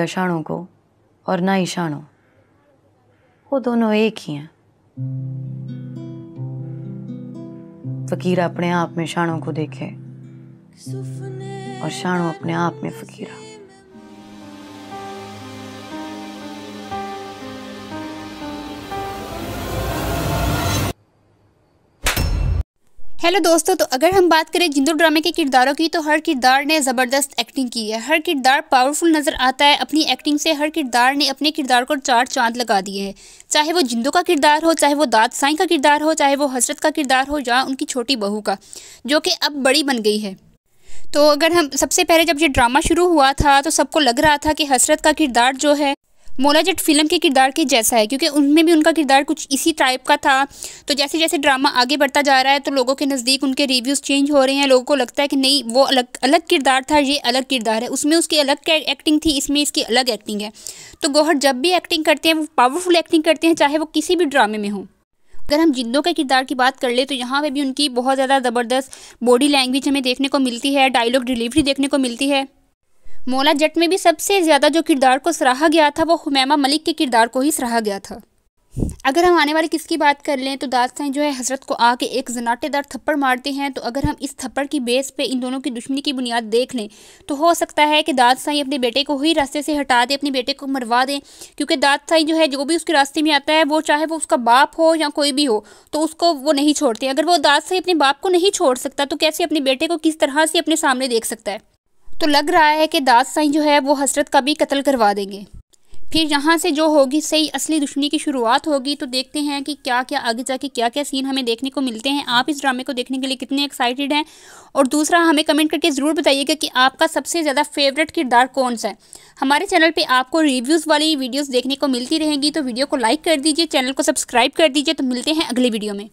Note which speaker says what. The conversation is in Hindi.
Speaker 1: यशाणु को और ना ईशाणु वो दोनों एक ही हैं फकीर अपने आप में शाणु को देखे और शाणु अपने आप में फकीरा
Speaker 2: हेलो दोस्तों तो अगर हम बात करें जिंदू ड्रामे के किरदारों की तो हर किरदार ने ज़बरदस्त एक्टिंग की है हर किरदार पावरफुल नज़र आता है अपनी एक्टिंग से हर किरदार ने अपने किरदार को चार चांद लगा दिए हैं चाहे वो जिंदू का किरदार हो चाहे वो दाद साई का किरदार हो चाहे वो हसरत का किरदार हो या उनकी छोटी बहू का जो कि अब बड़ी बन गई है तो अगर हम सबसे पहले जब ये ड्रामा शुरू हुआ था तो सबको लग रहा था कि हसरत का किरदार जो है जट फिल्म के किरदार के जैसा है क्योंकि उनमें भी उनका किरदार कुछ इसी टाइप का था तो जैसे जैसे ड्रामा आगे बढ़ता जा रहा है तो लोगों के नज़दीक उनके रिव्यूज़ चेंज हो रहे हैं लोगों को लगता है कि नहीं वो अलग अलग किरदार था ये अलग किरदार है उसमें उसकी अलग एक्टिंग थी इसमें इसकी अलग एक्टिंग है तो गौहर जब भी एक्टिंग करते हैं वो पावरफुल एक्टिंग करते हैं चाहे वो किसी भी ड्रामे में हो अगर हम जिंदों के किरदार की बात कर ले तो यहाँ पे भी उनकी बहुत ज़्यादा ज़बरदस्त बॉडी लैंग्वेज हमें देखने को मिलती है डायलॉग डिलीवरी देखने को मिलती है मौला जट में भी सबसे ज़्यादा जो किरदार को सराहा गया था वो हुमैमा मलिक के किरदार को ही सराहा गया था अगर हम आने वाले किसकी बात कर लें तो दादसाई जो है हसरत को आके एक जनाटेदार थप्पड़ मारते हैं तो अगर हम इस थप्पड़ की बेस पे इन दोनों की दुश्मनी की बुनियाद देख लें तो हो सकता है कि दाद साई अपने बेटे को ही रास्ते से हटा दें अपने बेटे को मरवा दें क्योंकि दाद साई जो है जो भी उसके रास्ते में आता है वो चाहे वो उसका बाप हो या कोई भी हो तो उसको वो नहीं छोड़ते अगर वो दाद साई अपने बाप को नहीं छोड़ सकता तो कैसे अपने बेटे को किस तरह से अपने सामने देख सकता है तो लग रहा है कि दाद साई जो है वो हसरत का भी कत्ल करवा देंगे फिर यहाँ से जो होगी सही असली दुश्मनी की शुरुआत होगी तो देखते हैं कि क्या क्या आगे जाके क्या क्या सीन हमें देखने को मिलते हैं आप इस ड्रामे को देखने के लिए कितने एक्साइटेड हैं और दूसरा हमें कमेंट करके ज़रूर बताइएगा कि आपका सबसे ज़्यादा फेवरेट किरदार कौन सा है हमारे चैनल पे आपको रिव्यूज़ वाली वीडियोज़ देखने को मिलती रहेंगी तो वीडियो को लाइक कर दीजिए चैनल को सब्सक्राइब कर दीजिए तो मिलते हैं अगली वीडियो में